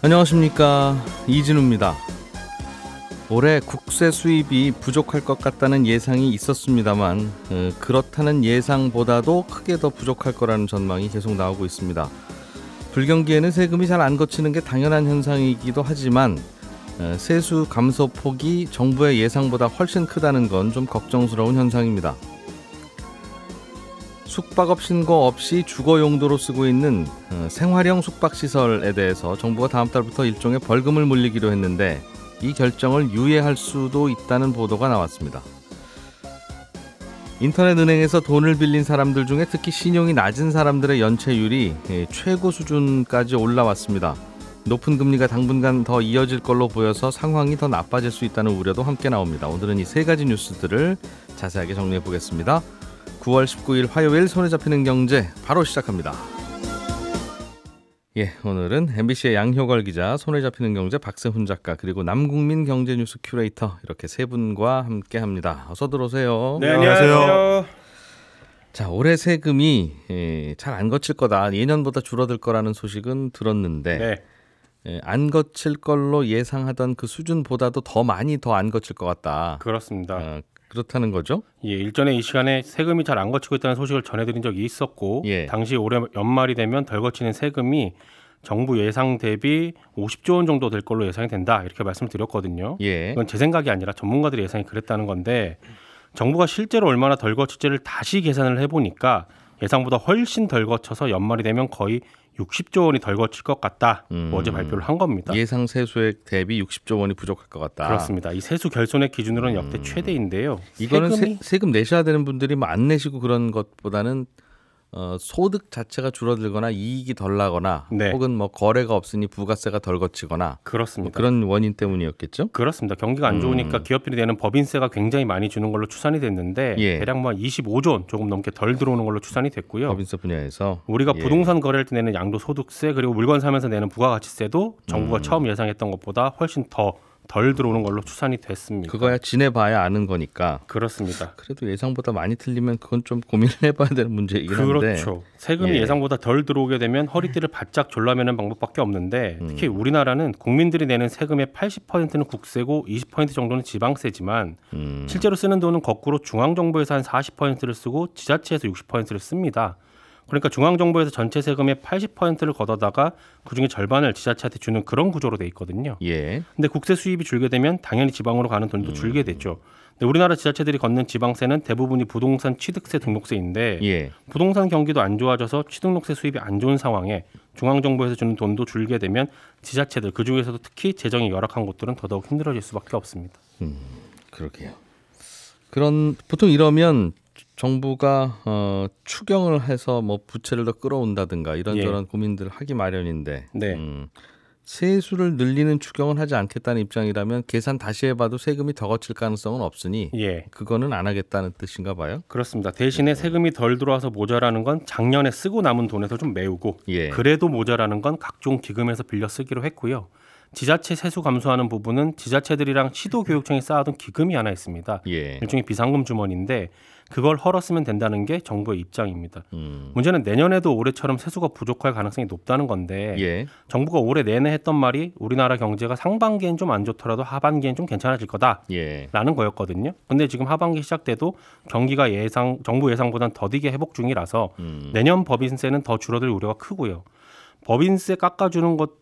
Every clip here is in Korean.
안녕하십니까 이진우입니다. 올해 국세 수입이 부족할 것 같다는 예상이 있었습니다만 어, 그렇다는 예상보다도 크게 더 부족할 거라는 전망이 계속 나오고 있습니다. 불경기에는 세금이 잘 안 거치는 게 당연한 현상이기도 하지만 어, 세수 감소 폭이 정부의 예상보다 훨씬 크다는 건 좀 걱정스러운 현상입니다. 숙박업 신고 없이 주거 용도로 쓰고 있는 어, 생활형 숙박시설에 대해서 정부가 다음 달부터 일종의 벌금을 물리기로 했는데 이 결정을 유예할 수도 있다는 보도가 나왔습니다. 인터넷 은행에서 돈을 빌린 사람들 중에 특히 신용이 낮은 사람들의 연체율이 예, 최고 수준까지 올라왔습니다. 높은 금리가 당분간 더 이어질 걸로 보여서 상황이 더 나빠질 수 있다는 우려도 함께 나옵니다. 오늘은 이 세 가지 뉴스들을 자세하게 정리해 보겠습니다. 9월 19일 화요일 손에 잡히는 경제 바로 시작합니다. 예, 오늘은 MBC의 양효걸 기자, 손에 잡히는 경제 박승훈 작가, 그리고 남국민 경제 뉴스 큐레이터 이렇게 세 분과 함께 합니다. 어서 들어오세요. 네, 네 안녕하세요. 자, 올해 세금이 예, 잘안 거칠 거다. 예년보다 줄어들 거라는 소식은 들었는데 네. 예, 안 거칠 걸로 예상하던 그 수준보다도 더 많이 더 안 거칠 것 같다. 그렇습니다. 어, 그렇다는 거죠? 예, 일전에 이 시간에 세금이 잘 안 거치고 있다는 소식을 전해드린 적이 있었고 예. 당시 올해 연말이 되면 덜 거치는 세금이 정부 예상 대비 50조 원 정도 될 걸로 예상이 된다 이렇게 말씀을 드렸거든요. 예. 이건 제 생각이 아니라 전문가들의 예상이 그랬다는 건데 정부가 실제로 얼마나 덜 거치지를 다시 계산을 해보니까 예상보다 훨씬 덜 거쳐서 연말이 되면 거의 60조 원이 덜 거칠 것 같다. 뭐 음. 어제 발표를 한 겁니다. 예상 세수액 대비 60조 원이 부족할 것 같다. 그렇습니다. 이 세수 결손액 기준으로는 역대 음. 최대인데요. 이거는 세금 내셔야 되는 분들이 뭐안 내시고 그런 것보다는 어, 소득 자체가 줄어들거나 이익이 덜 나거나 네. 혹은 뭐 거래가 없으니 부가세가 덜 거치거나 그렇습니다. 뭐 그런 원인 때문이었겠죠? 그렇습니다. 경기가 안 좋으니까 음. 기업들이 내는 법인세가 굉장히 많이 주는 걸로 추산이 됐는데 예. 대략 뭐 25조 원 조금 넘게 덜 들어오는 걸로 추산이 됐고요. 법인세 분야에서 우리가 예. 부동산 거래할 때 내는 양도소득세 그리고 물건 사면서 내는 부가가치세도 정부가 음. 처음 예상했던 것보다 훨씬 더덜 들어오는 걸로 추산이 됐습니다. 그거야 지내봐야 아는 거니까. 그렇습니다. 그래도 예상보다 많이 틀리면 그건 좀 고민을 해봐야 되는 문제이긴 그렇죠. 한데. 그렇죠. 세금이 예. 상보다덜 들어오게 되면 허리띠를 바짝 졸라매는 방법밖에 없는데 음. 특히 음. 우리나라는 국민들이 내는 세금의 80%는 국세고 20% 정도는 지방세지만 음. 실제로 쓰는 돈은 거꾸로 중앙정부에서 한 40%를 쓰고 지자체에서 60%를 씁니다. 그러니까 중앙정부에서 전체 세금의 80%를 걷어다가 그중에 절반을 지자체한테 주는 그런 구조로 돼 있거든요. 예. 근데 국세 수입이 줄게 되면 당연히 지방으로 가는 돈도 음. 줄게 되죠. 근데 우리나라 지자체들이 걷는 지방세는 대부분이 부동산 취득세 등록세인데 예. 부동산 경기도 안 좋아져서 취등록세 수입이 안 좋은 상황에 중앙정부에서 주는 돈도 줄게 되면 지자체들 그중에서도 특히 재정이 열악한 곳들은 더더욱 힘들어질 수밖에 없습니다. 음, 그러게요. 그런 보통 이러면 정부가 어, 추경을 해서 뭐 부채를 더 끌어온다든가 이런저런 예. 고민들 하기 마련인데 네. 음, 세수를 늘리는 추경을 하지 않겠다는 입장이라면 계산 다시 해봐도 세금이 더 거칠 가능성은 없으니 예. 그거는 안 하겠다는 뜻인가 봐요. 그렇습니다. 대신에 네. 세금이 덜 들어와서 모자라는 건 작년에 쓰고 남은 돈에서 좀 메우고 예. 그래도 모자라는 건 각종 기금에서 빌려 쓰기로 했고요. 지자체 세수 감소하는 부분은 지자체들이랑 시도 교육청이 쌓아둔 기금이 하나 있습니다. 예. 일종의 비상금 주머니인데 그걸 헐었으면 된다는 게 정부의 입장입니다. 음. 문제는 내년에도 올해처럼 세수가 부족할 가능성이 높다는 건데 예. 정부가 올해 내내 했던 말이 우리나라 경제가 상반기엔 좀 안 좋더라도 하반기엔 좀 괜찮아질 거다라는 예. 거였거든요. 근데 지금 하반기 시작 돼도 경기가 예상 정부 예상보다는 더디게 회복 중이라서 음. 내년 법인세는 더 줄어들 우려가 크고요. 법인세 깎아주는 것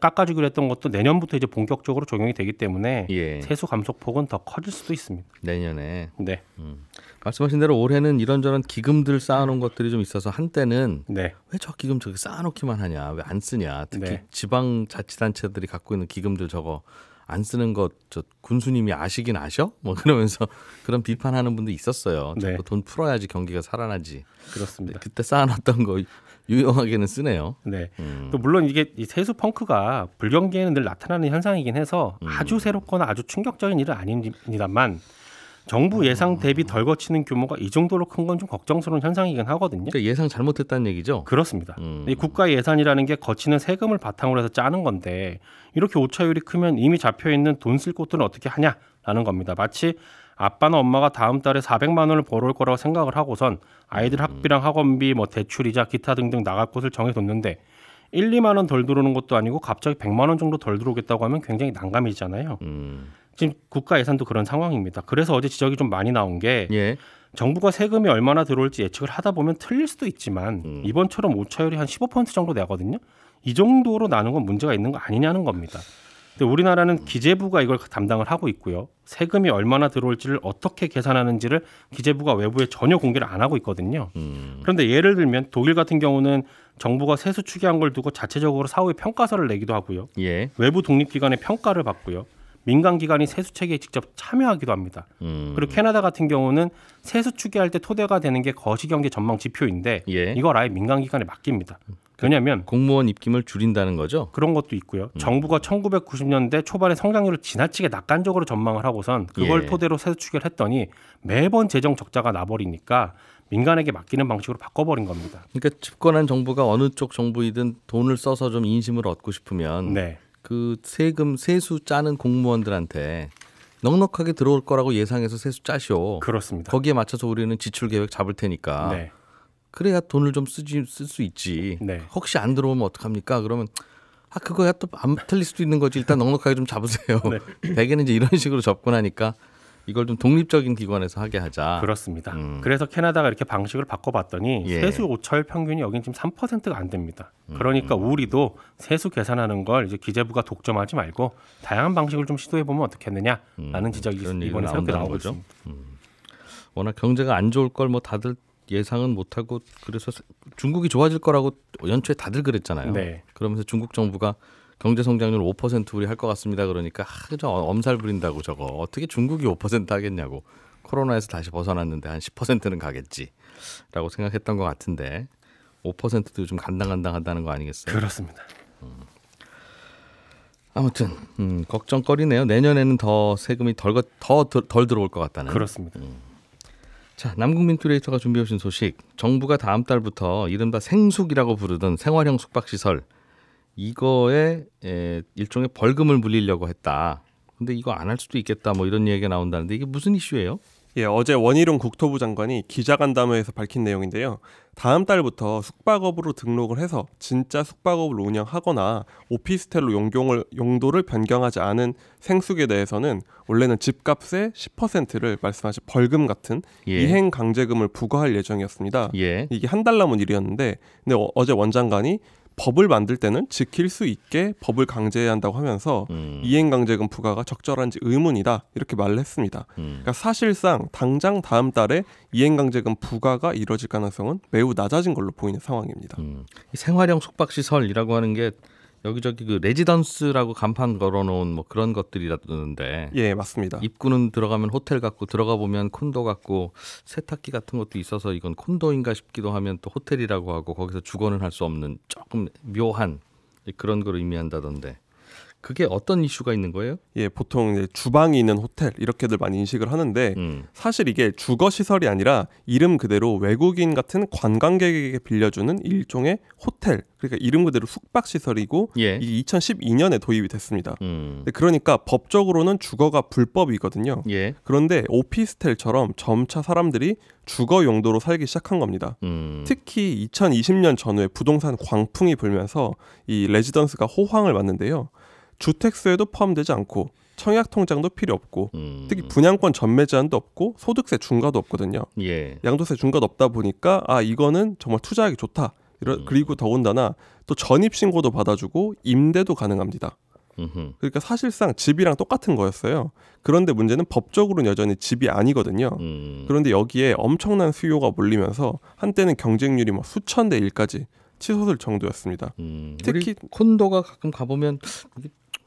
깎아주기로 했던 것도 내년부터 이제 본격적으로 적용이 되기 때문에 예. 세수 감소폭은 더 커질 수도 있습니다. 내년에. 네. 음. 말씀하신 대로 올해는 이런저런 기금들 쌓아놓은 것들이 좀 있어서 한때는 네. 왜저 기금 저기 쌓아놓기만 하냐 왜 안 쓰냐 특히 네. 지방 자치단체들이 갖고 있는 기금들 저거 안 쓰는 것 저 군수님이 아시긴 아셔? 뭐 그러면서 그런 비판하는 분도 있었어요. 네. 자돈 풀어야지 경기가 살아나지. 그렇습니다. 그때 쌓아놨던 거 유용하게는 쓰네요. 네. 음. 또 물론 이게 이 세수 펑크가 불경기에는 늘 나타나는 현상이긴 해서 음. 아주 새롭거나 아주 충격적인 일은 아닙니다만 정부 예상 음. 대비 덜 거치는 규모가 이 정도로 큰 건 좀 걱정스러운 현상이긴 하거든요. 그러니까 예상 잘못했다는 얘기죠? 그렇습니다. 음. 이 국가 예산이라는 게 거치는 세금을 바탕으로 해서 짜는 건데 이렇게 오차율이 크면 이미 잡혀 있는 돈 쓸 곳들은 어떻게 하냐라는 겁니다. 마치 아빠는 엄마가 다음 달에 400만 원을 벌어올 거라고 생각을 하고선 아이들 음. 학비랑 학원비 뭐 대출이자 기타 등등 나갈 곳을 정해뒀는데 1, 2만 원 덜 들어오는 것도 아니고 갑자기 100만 원 정도 덜 들어오겠다고 하면 굉장히 난감이잖아요. 음. 지금 국가 예산도 그런 상황입니다. 그래서 어제 지적이 좀 많이 나온 게 예. 정부가 세금이 얼마나 들어올지 예측을 하다 보면 틀릴 수도 있지만 음. 이번처럼 오차율이 한 15% 정도 내거든요이 정도로 나는 건 문제가 있는 거 아니냐는 겁니다. 근데 우리나라는 기재부가 이걸 담당을 하고 있고요. 세금이 얼마나 들어올지를 어떻게 계산하는지를 기재부가 외부에 전혀 공개를 안 하고 있거든요. 음. 그런데 예를 들면 독일 같은 경우는 정부가 세수 추계한 걸 두고 자체적으로 사후에 평가서를 내기도 하고요. 예. 외부 독립기관의 평가를 받고요. 민간 기관이 세수 체계에 직접 참여하기도 합니다. 음. 그리고 캐나다 같은 경우는 세수 추계할 때 토대가 되는 게 거시경제 전망 지표인데 예. 이걸 아예 민간 기관에 맡깁니다. 왜냐하면 공무원 입김을 줄인다는 거죠. 그런 것도 있고요. 음. 정부가 1990년대 초반에 성장률을 지나치게 낙관적으로 전망을 하고선 그걸 예. 토대로 세수 추계를 했더니 매번 재정 적자가 나버리니까 민간에게 맡기는 방식으로 바꿔버린 겁니다. 그러니까 집권한 정부가 어느 쪽 정부이든 돈을 써서 좀 인심을 얻고 싶으면 네. 그 세금 세수 짜는 공무원들한테 넉넉하게 들어올 거라고 예상해서 세수 짜시오. 그렇습니다. 거기에 맞춰서 우리는 지출 계획 잡을 테니까. 네. 그래야 돈을 좀 쓰지 쓸 수 있지. 네. 혹시 안 들어오면 어떡합니까? 그러면 아 그거야 또 안 틀릴 수도 있는 거지. 일단 넉넉하게 좀 잡으세요. 네. 대개는 이제 이런 식으로 접근하니까 이걸 좀 독립적인 기관에서 하게 하자. 그렇습니다. 음. 그래서 캐나다가 이렇게 방식을 바꿔봤더니 예. 세수 오차율 평균이 여긴 지금 3%가 안 됩니다. 음. 그러니까 음. 우리도 세수 계산하는 걸 이제 기재부가 독점하지 말고 다양한 방식을 좀 시도해 보면 어떻겠느냐라는 음. 지적이 이번에 새롭게 나온 거죠. 음. 워낙 경제가 안 좋을 걸 뭐 다들 예상은 못하고 그래서 중국이 좋아질 거라고 연초에 다들 그랬잖아요. 네. 그러면서 중국 정부가 경제 성장률 5% 우리 할 것 같습니다. 그러니까 하저 어, 엄살 부린다고 저거 어떻게 중국이 5% 하겠냐고 코로나에서 다시 벗어났는데 한 10%는 가겠지라고 생각했던 것 같은데 5%도 좀 간당간당하다는 거 아니겠어요? 그렇습니다. 음. 아무튼 음, 걱정거리네요. 내년에는 더 세금이 덜, 덜, 덜 들어올 것 같다는. 그렇습니다. 음. 자, 남궁민 큐레이터가 준비해 오신 소식. 정부가 다음 달부터 이른바 생숙이라고 부르던 생활형 숙박시설 이거에 에, 일종의 벌금을 물리려고 했다. 근데 이거 안 할 수도 있겠다. 뭐 이런 얘기가 나온다는데 이게 무슨 이슈예요? 예, 어제 원희룡 국토부 장관이 기자간담회에서 밝힌 내용인데요. 다음 달부터 숙박업으로 등록을 해서 진짜 숙박업을 운영하거나 오피스텔로 용경을, 용도를 변경하지 않은 생숙에 대해서는 원래는 집값의 10%를 말씀하신 벌금 같은 예. 이행 강제금을 부과할 예정이었습니다. 예. 이게 한 달 남은 일이었는데 근데 어, 어제 원장관이 법을 만들 때는 지킬 수 있게 법을 강제해야 한다고 하면서 음. 이행강제금 부과가 적절한지 의문이다 이렇게 말을 했습니다. 음. 그러니까 사실상 당장 다음 달에 이행강제금 부과가 이뤄질 가능성은 매우 낮아진 걸로 보이는 상황입니다. 음. 생활형 숙박시설이라고 하는 게 여기저기 그 레지던스라고 간판 걸어놓은 뭐 그런 것들이라던데. 예, 맞습니다. 입구는 들어가면 호텔 같고 들어가 보면 콘도 같고 세탁기 같은 것도 있어서 이건 콘도인가 싶기도 하면 또 호텔이라고 하고 거기서 주거는 할 수 없는 조금 묘한 그런 걸 의미한다던데. 그게 어떤 이슈가 있는 거예요? 예, 보통 주방이 있는 호텔 이렇게들 많이 인식을 하는데 음. 사실 이게 주거 시설이 아니라 이름 그대로 외국인 같은 관광객에게 빌려주는 일종의 호텔 그러니까 이름 그대로 숙박 시설이고 예. 이 2012년에 도입이 됐습니다. 음. 그러니까 법적으로는 주거가 불법이거든요. 예. 그런데 오피스텔처럼 점차 사람들이 주거 용도로 살기 시작한 겁니다. 음. 특히 2020년 전후에 부동산 광풍이 불면서 이 레지던스가 호황을 맞는데요. 주택수에도 포함되지 않고 청약 통장도 필요 없고 음. 특히 분양권 전매 제한도 없고 소득세 중과도 없거든요. 예. 양도세 중과도 없다 보니까 아 이거는 정말 투자하기 좋다. 이런 음. 그리고 더군다나 또 전입 신고도 받아주고 임대도 가능합니다. 음흠. 그러니까 사실상 집이랑 똑같은 거였어요. 그런데 문제는 법적으로는 여전히 집이 아니거든요. 음. 그런데 여기에 엄청난 수요가 몰리면서 한때는 경쟁률이 뭐 수천 대 일까지 치솟을 정도였습니다. 음. 특히 콘도가 가끔 가보면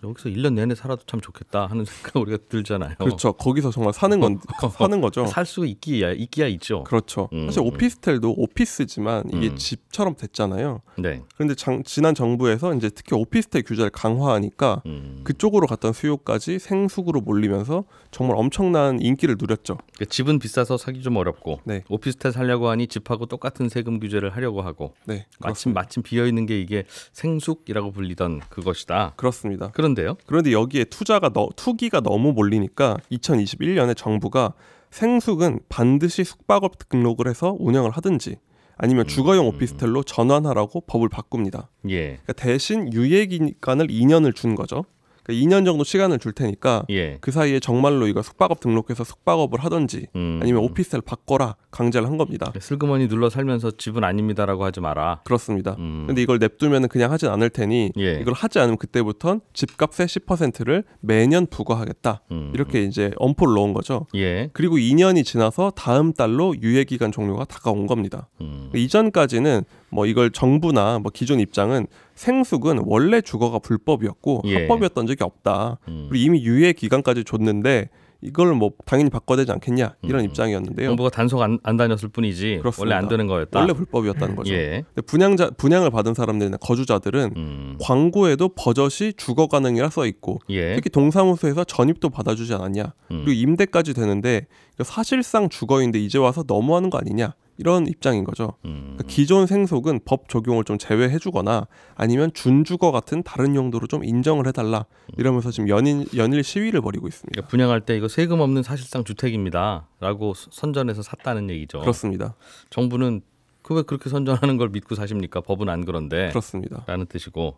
여기서 1년 내내 살아도 참 좋겠다 하는 생각 우리가 들잖아요. 그렇죠. 거기서 정말 사는 건 사는 거죠. 살 수 있기야 있기야 있죠. 그렇죠. 음, 사실 음. 오피스텔도 오피스지만 이게 음. 집처럼 됐잖아요. 네. 그런데 장, 지난 정부에서 이제 특히 오피스텔 규제를 강화하니까 음. 그쪽으로 갔던 수요까지 생수구로 몰리면서 정말 엄청난 인기를 누렸죠. 그러니까 집은 비싸서 사기 좀 어렵고 네. 오피스텔 살려고 하니 집하고 똑같은 세금 규제를 하려고 하고 네, 마침 마침 비어 있는 게 이게 생숙이라고 불리던 그것이다. 그렇습니다. 그런 그런데요? 그런데 여기에 투자가 너, 투기가 너무 몰리니까 2021년에 정부가 생숙은 반드시 숙박업 등록을 해서 운영을 하든지 아니면 음. 주거용 오피스텔로 전환하라고 법을 바꿉니다. 예. 그러니까 대신 유예 기간을 2년을 준 거죠. 그러니까 2년 정도 시간을 줄 테니까 예. 그 사이에 정말로 이거 숙박업 등록해서 숙박업을 하든지 음. 아니면 오피스텔 바꿔라 강제를 한 겁니다. 네, 슬그머니 눌러 살면서 집은 아닙니다라고 하지 마라. 그렇습니다. 음. 근데 이걸 냅두면 그냥 하진 않을 테니 예. 이걸 하지 않으면 그때부턴 집값의 10%를 매년 부과하겠다. 음, 음. 이렇게 이제 엄포를 놓은 거죠. 예. 그리고 2년이 지나서 다음 달로 유예 기간 종료가 다가온 겁니다. 그 이전까지는 뭐 이걸 정부나 뭐 기존 입장은 생숙은 원래 주거가 불법이었고 예. 합법이었던 적이 없다. 음. 그리고 이미 유예 기간까지 줬는데 이걸 뭐 당연히 바꿔야 되지 않겠냐 이런 음. 입장이었는데요. 정부가 단속 안, 안 다녔을 뿐이지 그렇습니다. 원래 안 되는 거였다. 원래 불법이었다는 거죠. 예. 분양자 분양을 받은 사람들이나 거주자들은 음. 광고에도 버젓이 주거 가능이라 써 있고 예. 특히 동사무소에서 전입도 받아주지 않았냐 음. 그리고 임대까지 되는데 사실상 주거인데 이제 와서 너무하는 거 아니냐 이런 입장인 거죠. 그러니까 음. 그러니까 기존 생속은 법 적용을 좀 제외해주거나 아니면 준주거 같은 다른 용도로 좀 인정을 해달라 이러면서 지금 연인, 연일 시위를 벌이고 있습니다. 그러니까 분양할 때 이거 세금 없는 사실상 주택입니다라고 선전해서 샀다는 얘기죠. 그렇습니다. 정부는 그왜 그렇게 선전하는 걸 믿고 사십니까? 법은 안 그런데 그렇습니다. 라는 뜻이고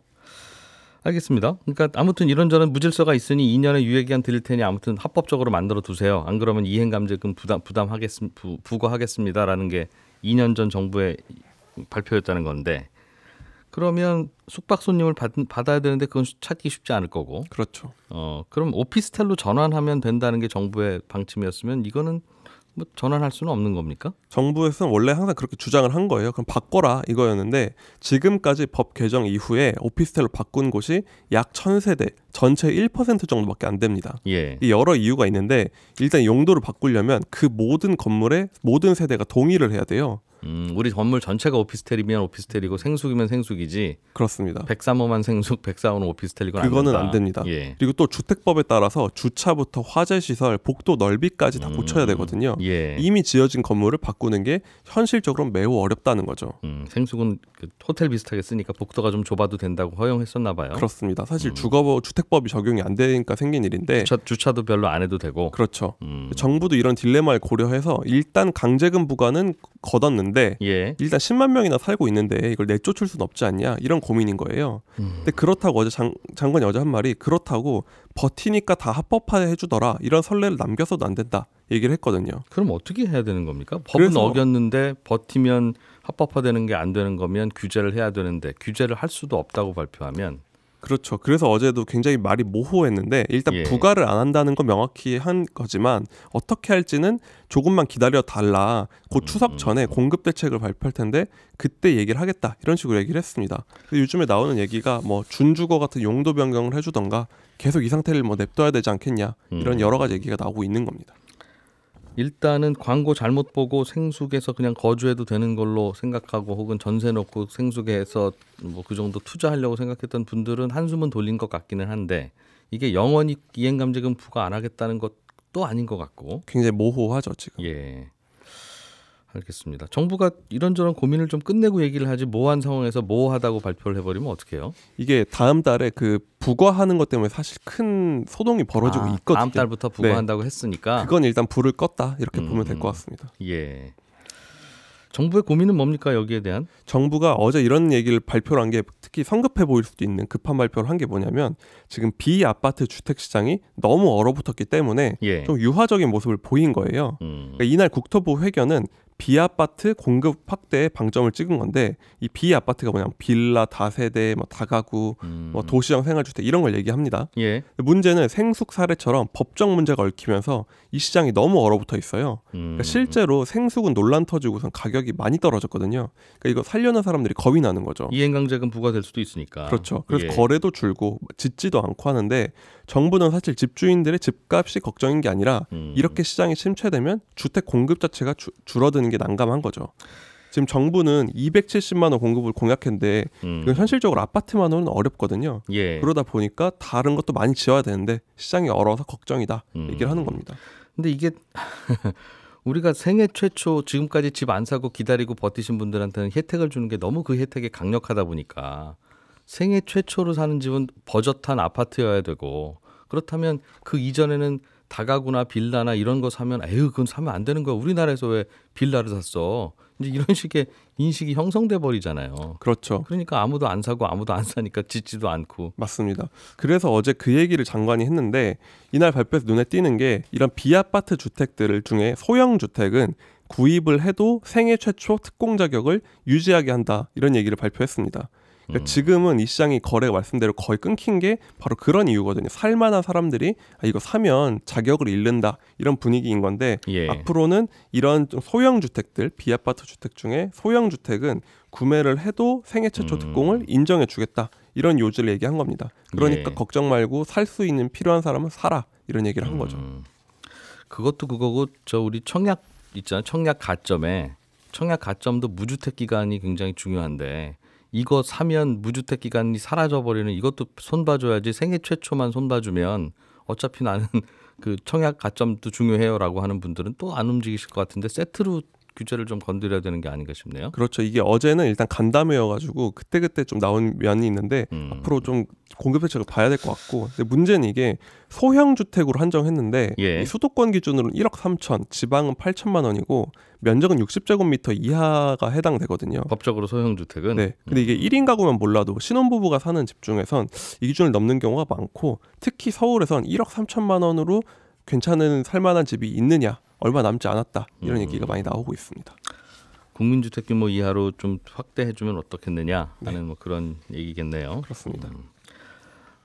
알겠습니다. 그러니까 아무튼 이런저런 무질서가 있으니 2년의 유예기간 드릴 테니 아무튼 합법적으로 만들어 두세요. 안 그러면 이행감제금 부담 부담하겠음 부, 부과하겠습니다라는 게 2년 전 정부의 발표였다는 건데 그러면 숙박 손님을 받, 받아야 되는데 그건 찾기 쉽지 않을 거고. 그렇죠. 어 그럼 오피스텔로 전환하면 된다는 게 정부의 방침이었으면 이거는 뭐 전환할 수는 없는 겁니까? 정부에서는 원래 항상 그렇게 주장을 한 거예요. 그럼 바꿔라 이거였는데 지금까지 법 개정 이후에 오피스텔로 바꾼 곳이 약 천세대 전체 1% 정도밖에 안 됩니다. 예. 여러 이유가 있는데 일단 용도를 바꾸려면 그 모든 건물의 모든 세대가 동의를 해야 돼요. 음, 우리 건물 전체가 오피스텔이면 오피스텔이고 생숙이면 생숙이지. 그렇습니다. 103호만 생숙, 104호는 오피스텔이건 그거는 안, 안 됩니다. 예. 그리고 또 주택법에 따라서 주차부터 화재 시설, 복도 넓이까지 다 고쳐야 음, 되거든요. 예. 이미 지어진 건물을 바꾸는 게 현실적으로 매우 어렵다는 거죠. 음, 생숙은 그 호텔 비슷하게 쓰니까 복도가 좀 좁아도 된다고 허용했었나 봐요. 그렇습니다. 사실 음. 주거 주택법이 적용이 안 되니까 생긴 일인데 주차, 도 별로 안 해도 되고. 그렇죠. 음. 정부도 이런 딜레마를 고려해서 일단 강제금 부과는 걷었는데 예. 일단 10만 명이나 살고 있는데 이걸 내쫓을 수는 없지 않냐 이런 고민인 거예요. 음. 근데 그렇다고 어제 장, 관이 어제 한 말이 그렇다고 버티니까 다 합법화해 주더라 이런 선례를 남겨서도 안 된다 얘기를 했거든요. 그럼 어떻게 해야 되는 겁니까? 법은 어겼는데 버티면 합법화되는 게 안 되는 거면 규제를 해야 되는데 규제를 할 수도 없다고 발표하면 그렇죠. 그래서 어제도 굉장히 말이 모호했는데 일단 예. 부과를 안 한다는 건 명확히 한 거지만 어떻게 할지는 조금만 기다려 달라. 곧 추석 음. 전에 공급 대책을 발표할 텐데 그때 얘기를 하겠다 이런 식으로 얘기를 했습니다. 근데 요즘에 나오는 얘기가 뭐 준주거 같은 용도 변경을 해주던가 계속 이 상태를 뭐 냅둬야 되지 않겠냐 이런 음. 여러 가지 얘기가 나오고 있는 겁니다. 일단은 광고 잘못 보고 생수에서 그냥 거주해도 되는 걸로 생각하고 혹은 전세 놓고 생수에서 뭐 그 정도 투자하려고 생각했던 분들은 한숨은 돌린 것 같기는 한데 이게 영원히 이행감지금 부과 안 하겠다는 것도 아닌 것 같고 굉장히 모호하죠 지금. 예. 알겠습니다. 정부가 이런저런 고민을 좀 끝내고 얘기를 하지 모호한 상황에서 모호하다고 발표를 해버리면 어떡해요? 이게 다음 달에 그 부과하는 것 때문에 사실 큰 소동이 벌어지고 아, 있거든요. 다음 달부터 네. 부과한다고 네. 했으니까 그건 일단 불을 껐다 이렇게 음, 보면 음. 될것 같습니다. 예. 정부의 고민은 뭡니까 여기에 대한? 정부가 어제 이런 얘기를 발표를 한 게 특히 성급해 보일 수도 있는 급한 발표를 한 게 뭐냐면 지금 비아파트 주택 시장이 너무 얼어붙었기 때문에 예. 좀 유화적인 모습을 보인 거예요. 음. 그러니까 이날 국토부 회견은 비아파트 공급 확대에 방점을 찍은 건데 이 비아파트가 뭐냐면 빌라, 다세대, 뭐 다가구, 음. 뭐 도시형 생활주택 이런 걸 얘기합니다. 예. 문제는 생숙 사례처럼 법적 문제가 얽히면서 이 시장이 너무 얼어붙어 있어요. 그러니까 음. 그러니까 실제로 생숙은 논란 터지고선 가격이 많이 떨어졌거든요. 그러니까 이거 살려는 사람들이 겁이 나는 거죠. 이행강제금 부과될 수도 있으니까. 그렇죠. 그래서 예. 거래도 줄고 짓지도 않고 하는데 정부는 사실 집주인들의 집값이 걱정인 게 아니라 음. 이렇게 시장이 침체되면 주택 공급 자체가 주, 줄어드는 게 난감한 거죠. 지금 정부는 270만 원 공급을 공약했는데 음. 이건 현실적으로 아파트만으로는 어렵거든요. 예. 그러다 보니까 다른 것도 많이 지어야 되는데 시장이 얼어서 걱정이다 음. 얘기를 하는 겁니다. 근데 이게 우리가 생애 최초 지금까지 집 안 사고 기다리고 버티신 분들한테는 혜택을 주는 게 너무 그 혜택이 강력하다 보니까 생애 최초로 사는 집은 버젓한 아파트여야 되고 그렇다면 그 이전에는 다가구나 빌라나 이런 거 사면 에휴 그건 사면 안 되는 거야 우리나라에서 왜 빌라를 샀어 이제 이런 식의 인식이 형성돼 버리잖아요. 그렇죠. 그러니까 아무도 안 사고 아무도 안 사니까 짓지도 않고. 맞습니다. 그래서 어제 그 얘기를 장관이 했는데 이날 발표에서 눈에 띄는 게 이런 비아파트 주택들 중에 소형 주택은 구입을 해도 생애 최초 특공 자격을 유지하게 한다 이런 얘기를 발표했습니다. 그러니까 음. 지금은 이 시장이 거래가 말씀대로 거의 끊긴 게 바로 그런 이유거든요. 살만한 사람들이 아, 이거 사면 자격을 잃는다 이런 분위기인 건데 예. 앞으로는 이런 소형 주택들 비아파트 주택 중에 소형 주택은 구매를 해도 생애 최초 음. 특공을 인정해주겠다 이런 요지를 얘기한 겁니다. 그러니까 예. 걱정 말고 살 수 있는 필요한 사람은 사라 이런 얘기를 한 거죠. 음. 그것도 그거고 저 우리 청약 있잖아요. 청약 가점에 청약 가점도 무주택 기간이 굉장히 중요한데 이거 사면 무주택 기간이 사라져 버리는 이것도 손봐줘야지 생애 최초만 손봐주면 어차피 나는 그 청약 가점도 중요해요라고 하는 분들은 또 안 움직이실 것 같은데 세트로 규제를 좀 건드려야 되는 게 아닌가 싶네요. 그렇죠. 이게 어제는 일단 간담회여가지고 그때그때 좀 나온 면이 있는데 음. 앞으로 좀 공급 대책을 봐야 될 것 같고 근데 문제는 이게 소형 주택으로 한정했는데 예. 수도권 기준으로는 1억 3천, 지방은 8천만 원이고 면적은 60제곱미터 이하가 해당되거든요. 법적으로 소형 주택은 네. 근데 이게 1인 음. 가구면 몰라도 신혼부부가 사는 집 중에선 이 기준을 넘는 경우가 많고 특히 서울에선 1억 3천만 원으로 괜찮은 살만한 집이 있느냐 얼마 남지 않았다 이런 음. 얘기가 많이 나오고 있습니다. 국민주택 규모 뭐 이하로 좀 확대해주면 어떻겠느냐 네. 하는 네. 뭐 그런 얘기겠네요. 그렇습니다. 음.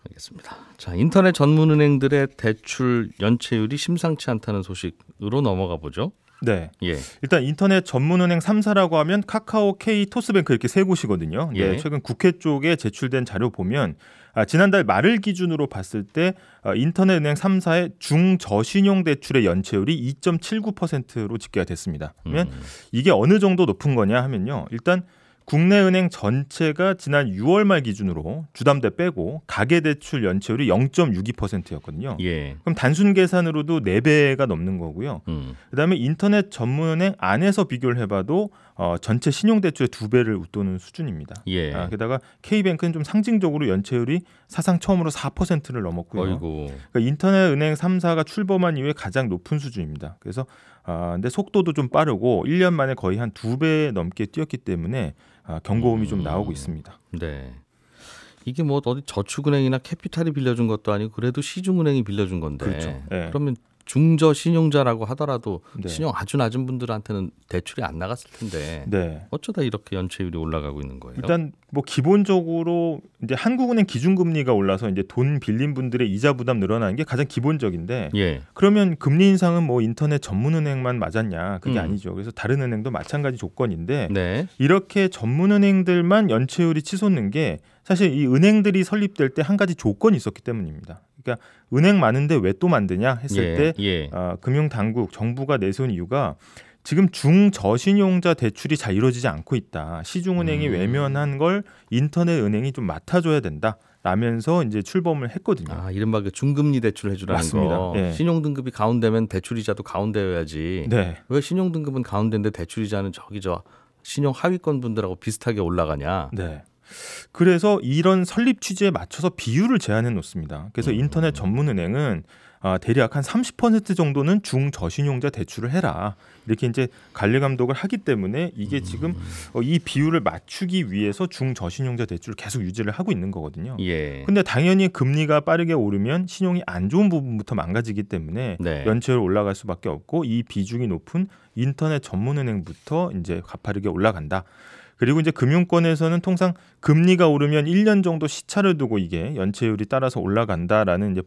알겠습니다. 자 인터넷 전문 은행들의 대출 연체율이 심상치 않다는 소식으로 넘어가 보죠. 네. 예. 일단 인터넷 전문은행 3사라고 하면 카카오, K, 토스뱅크 이렇게 세 곳이거든요. 예. 최근 국회 쪽에 제출된 자료 보면 아, 지난달 말을 기준으로 봤을 때 아, 인터넷은행 3사의 중저신용 대출의 연체율이 2.79%로 집계가 됐습니다. 그러면 음. 이게 어느 정도 높은 거냐 하면요. 일단 국내 은행 전체가 지난 6월 말 기준으로 주담대 빼고 가계 대출 연체율이 0.62%였거든요. 예. 그럼 단순 계산으로도 4배가 넘는 거고요. 음. 그다음에 인터넷 전문 은행 안에서 비교를 해 봐도 어, 전체 신용 대출의 두 배를 웃도는 수준입니다. 예. 아, 게다가 K뱅크는 좀 상징적으로 연체율이 사상 처음으로 4%를 넘었고요. 그러니까 인터넷 은행 3사가 출범한 이후에 가장 높은 수준입니다. 그래서 아, 근데 속도도 좀 빠르고 1년 만에 거의 한 두 배 넘게 뛰었기 때문에 아, 경고음이 음. 좀 나오고 음. 있습니다. 네. 이게 뭐 어디 저축은행이나 캐피탈이 빌려준 것도 아니고 그래도 시중은행이 빌려준 건데. 그렇죠. 네. 그러면 중저 신용자라고 하더라도 네. 신용 아주 낮은 분들한테는 대출이 안 나갔을 텐데 네. 어쩌다 이렇게 연체율이 올라가고 있는 거예요? 일단 뭐 기본적으로 이제 한국은행 기준금리가 올라서 이제 돈 빌린 분들의 이자 부담 늘어나는 게 가장 기본적인데 예. 그러면 금리 인상은 뭐 인터넷 전문은행만 맞았냐 그게 음. 아니죠. 그래서 다른 은행도 마찬가지 조건인데 네. 이렇게 전문은행들만 연체율이 치솟는 게 사실 이 은행들이 설립될 때 한 가지 조건이 있었기 때문입니다. 그러니까 은행 많은데 왜 또 만드냐 했을 예, 때 예. 어, 금융당국 정부가 내세운 이유가 지금 중저신용자 대출이 잘 이루어지지 않고 있다. 시중은행이 음. 외면한 걸 인터넷 은행이 좀 맡아줘야 된다. 라면서 이제 출범을 했거든요. 아, 이른바 그 중금리 대출 해주라는 맞습니다. 거. 네. 신용등급이 가운데면 대출이자도 가운데여야지. 네. 왜 신용등급은 가운데인데 대출이자는 저기 저 신용 하위권 분들하고 비슷하게 올라가냐. 네. 그래서 이런 설립 취지에 맞춰서 비율을 제한해 놓습니다. 그래서 음. 인터넷 전문은행은 아, 대략 한 30% 정도는 중저신용자 대출을 해라. 이렇게 이제 관리 감독을 하기 때문에 이게 음. 지금 어, 이 비율을 맞추기 위해서 중저신용자 대출을 계속 유지를 하고 있는 거거든요. 예. 근데 당연히 금리가 빠르게 오르면 신용이 안 좋은 부분부터 망가지기 때문에 네. 연체율 올라갈 수밖에 없고 이 비중이 높은 인터넷 전문은행부터 이제 가파르게 올라간다. 그리고 이제 금융권에서는 통상 금리가 오르면 1년 정도 시차를 두고 이게 연체율이 따라서 올라간다라는 이제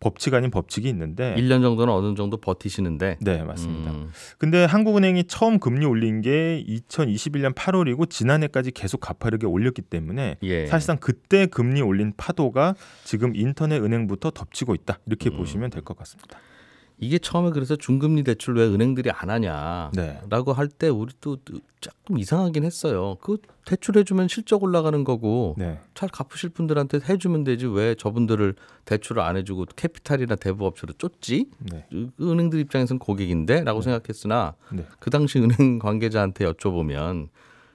법칙 아닌 법칙이 있는데 1년 정도는 어느 정도 버티시는데 네 맞습니다. 음. 근데 한국은행이 처음 금리 올린 게 2021년 8월이고 지난해까지 계속 가파르게 올렸기 때문에 예. 사실상 그때 금리 올린 파도가 지금 인터넷 은행부터 덮치고 있다 이렇게 음. 보시면 될 것 같습니다. 이게 처음에 그래서 중금리 대출 왜 은행들이 안 하냐라고 네. 할때 우리도 조금 이상하긴 했어요. 그 대출해주면 실적 올라가는 거고 네. 잘 갚으실 분들한테 해주면 되지 왜 저분들을 대출을 안 해주고 캐피탈이나 대부업체로 쫓지? 네. 그 은행들 입장에서는 고객인데라고 네. 생각했으나 네. 그 당시 은행 관계자한테 여쭤보면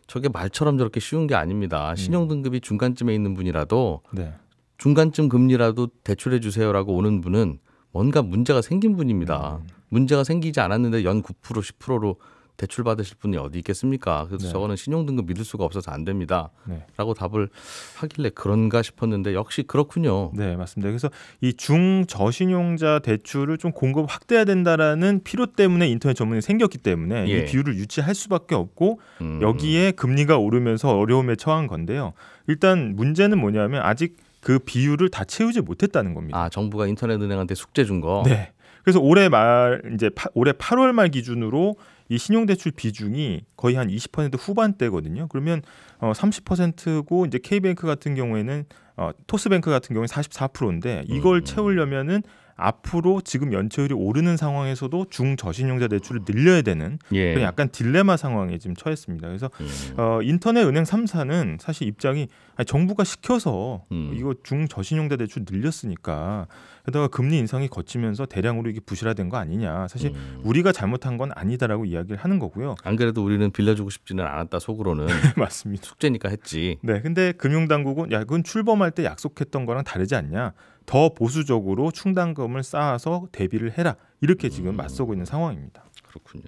저게 말처럼 저렇게 쉬운 게 아닙니다. 음. 신용 등급이 중간쯤에 있는 분이라도 네. 중간쯤 금리라도 대출해 주세요라고 오는 분은 뭔가 문제가 생긴 분입니다. 음. 문제가 생기지 않았는데 연9% 10%로 대출 받으실 분이 어디 있겠습니까? 그래서 네. 저거는 신용등급 믿을 수가 없어서 안 됩니다. 네. 라고 답을 하길래 그런가 싶었는데 역시 그렇군요. 네, 맞습니다. 그래서 이 중저신용자 대출을 좀 공급 확대해야 된다라는 필요 때문에 인터넷 전문이 생겼기 때문에 예. 이 비율을 유지할 수밖에 없고 음. 여기에 금리가 오르면서 어려움에 처한 건데요. 일단 문제는 뭐냐면 아직 그 비율을 다 채우지 못했다는 겁니다. 아 정부가 인터넷은행한테 숙제 준 거. 네. 그래서 올해 말 이제 파, 올해 8월 말 기준으로 이 신용대출 비중이 거의 한 20% 후반대거든요. 그러면 어 30%고 이제 K뱅크 같은 경우에는 어 토스뱅크 같은 경우에 44%인데 이걸 음. 채우려면은 앞으로 지금 연체율이 오르는 상황에서도 중저신용자 대출을 늘려야 되는 예. 그런 약간 딜레마 상황에 지금 처했습니다. 그래서 예. 어, 인터넷 은행 3사는 사실 입장이 아니, 정부가 시켜서 음. 이거 중저신용자 대출 늘렸으니까 게다가 금리 인상이 거치면서 대량으로 이게 부실화된 거 아니냐. 사실 음. 우리가 잘못한 건 아니다라고 이야기를 하는 거고요. 안 그래도 우리는 빌려주고 싶지는 않았다 속으로는 네, 맞습니다. 숙제니까 했지. 네, 근데 금융당국은 야 그건 출범할 때 약속했던 거랑 다르지 않냐. 더 보수적으로 충당금을 쌓아서 대비를 해라 이렇게 지금 음. 맞서고 있는 상황입니다. 그렇군요.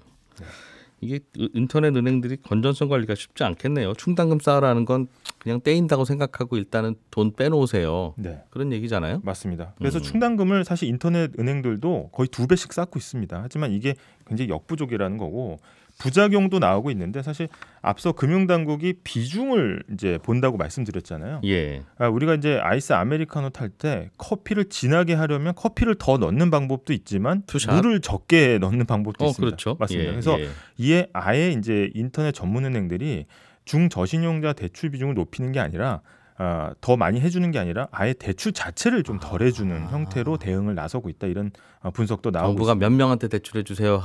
이게 인터넷 은행들이 건전성 관리가 쉽지 않겠네요. 충당금 쌓으라는 건 그냥 떼인다고 생각하고 일단은 돈 빼놓으세요. 네. 그런 얘기잖아요. 맞습니다. 그래서 음. 충당금을 사실 인터넷 은행들도 거의 두 배씩 쌓고 있습니다. 하지만 이게 굉장히 역부족이라는 거고 부작용도 나오고 있는데 사실 앞서 금융당국이 비중을 이제 본다고 말씀드렸잖아요. 예. 아, 우리가 이제 아이스 아메리카노 탈 때 커피를 진하게 하려면 커피를 더 넣는 방법도 있지만 투샷? 물을 적게 넣는 방법도 어, 있습니다. 그렇죠. 맞습니다. 예, 그래서 예. 이에 아예 이제 인터넷 전문은행들이 중저신용자 대출 비중을 높이는 게 아니라 어, 더 많이 해주는 게 아니라 아예 대출 자체를 좀 덜 해주는 아. 형태로 대응을 나서고 있다 이런 어, 분석도 나오고 정부가 있습니다. 몇 명한테 대출해 주세요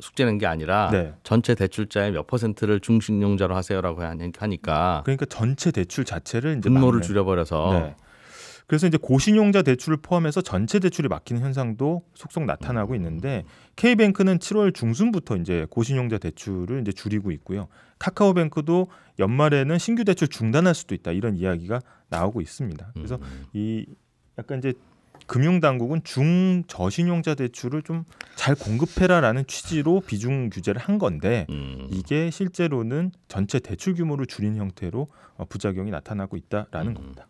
숙제는 게 아니라 네. 전체 대출자의 몇 퍼센트를 중신용자로 하세요라고 하니까 그러니까 전체 대출 자체를 이제 분모를 줄여버려서 네. 그래서 이제 고신용자 대출을 포함해서 전체 대출이 막히는 현상도 속속 나타나고 있는데 K뱅크는 7월 중순부터 이제 고신용자 대출을 이제 줄이고 있고요. 카카오뱅크도 연말에는 신규 대출 중단할 수도 있다 이런 이야기가 나오고 있습니다. 그래서 음. 이 약간 이제 금융당국은 중저신용자 대출을 좀 잘 공급해라라는 취지로 비중 규제를 한 건데 음. 이게 실제로는 전체 대출 규모를 줄인 형태로 어, 부작용이 나타나고 있다라는 음. 겁니다.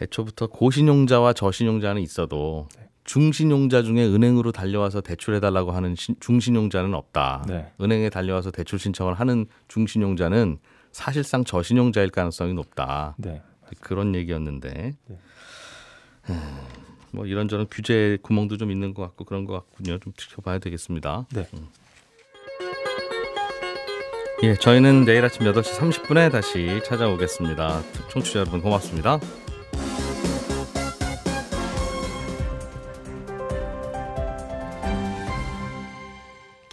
애초부터 고신용자와 저신용자는 있어도 네. 중신용자 중에 은행으로 달려와서 대출해달라고 하는 신, 중신용자는 없다. 네. 은행에 달려와서 대출 신청을 하는 중신용자는 사실상 저신용자일 가능성이 높다. 네, 그런 얘기였는데 네. 음, 뭐 이런저런 규제 구멍도 좀 있는 것 같고 그런 것 같군요. 좀 지켜봐야 되겠습니다. 네. 음. 예, 저희는 내일 아침 8시 30분에 다시 찾아오겠습니다. 청취자 여러분 고맙습니다.